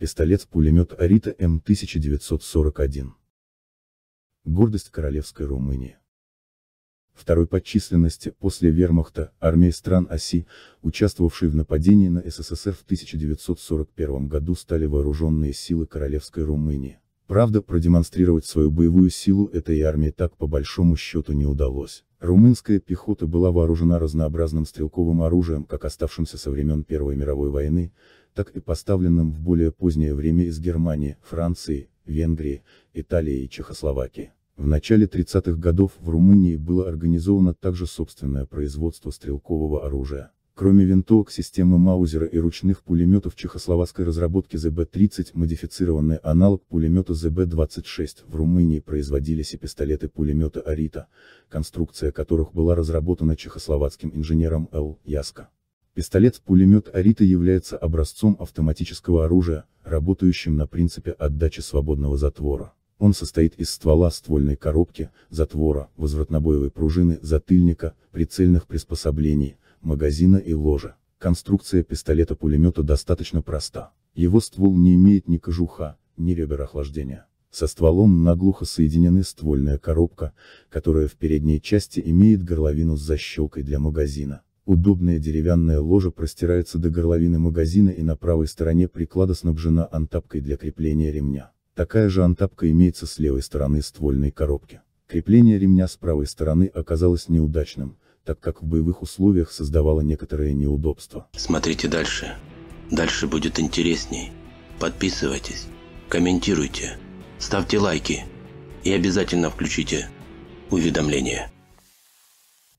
пистолет-пулемет Арита М1941. Гордость Королевской Румынии. Второй по численности после вермахта армии стран оси, участвовавшей в нападении на СССР в 1941 году стали вооруженные силы Королевской Румынии. Правда, продемонстрировать свою боевую силу этой армии так по большому счету не удалось. Румынская пехота была вооружена разнообразным стрелковым оружием, как оставшимся со времен Первой мировой войны, так и поставленным в более позднее время из Германии, Франции, Венгрии, Италии и Чехословакии. В начале 30-х годов в Румынии было организовано также собственное производство стрелкового оружия. Кроме винтовок системы Маузера и ручных пулеметов чехословацкой разработки ЗБ-30, модифицированный аналог пулемета ЗБ-26, в Румынии производились и пистолеты пулемета Арита, конструкция которых была разработана чехословацким инженером Л. Яска. Пистолет-пулемет Арита является образцом автоматического оружия, работающим на принципе отдачи свободного затвора. Он состоит из ствола ствольной коробки, затвора, возвратнобоевой пружины, затыльника, прицельных приспособлений, магазина и ложа. Конструкция пистолета-пулемета достаточно проста. Его ствол не имеет ни кожуха, ни ребер охлаждения. Со стволом наглухо соединены ствольная коробка, которая в передней части имеет горловину с защелкой для магазина. Удобная деревянная ложа простирается до горловины магазина и на правой стороне приклада снабжена антапкой для крепления ремня. Такая же антапка имеется с левой стороны ствольной коробки. Крепление ремня с правой стороны оказалось неудачным, так как в боевых условиях создавало некоторое неудобство. Смотрите дальше. Дальше будет интересней. Подписывайтесь, комментируйте, ставьте лайки и обязательно включите уведомления.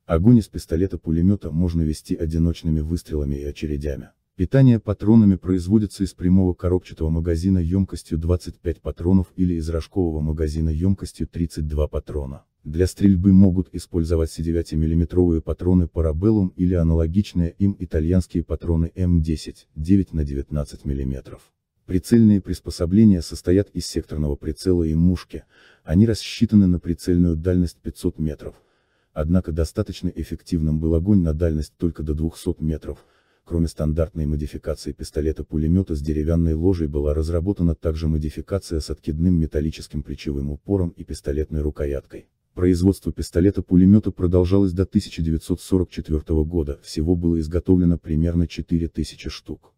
Огонь из пистолета-пулемета можно вести одиночными выстрелами и очередями. Питание патронами производится из прямого коробчатого магазина емкостью 25 патронов или из рожкового магазина емкостью 32 патрона. Для стрельбы могут использовать 9-мм патроны Parabellum или аналогичные им итальянские патроны М10, 9 на 19 мм. Прицельные приспособления состоят из секторного прицела и мушки, они рассчитаны на прицельную дальность 500 метров. Однако достаточно эффективным был огонь на дальность только до 200 метров, кроме стандартной модификации пистолета-пулемета с деревянной ложей была разработана также модификация с откидным металлическим плечевым упором и пистолетной рукояткой. Производство пистолета-пулемета продолжалось до 1944 года, всего было изготовлено примерно 4000 штук.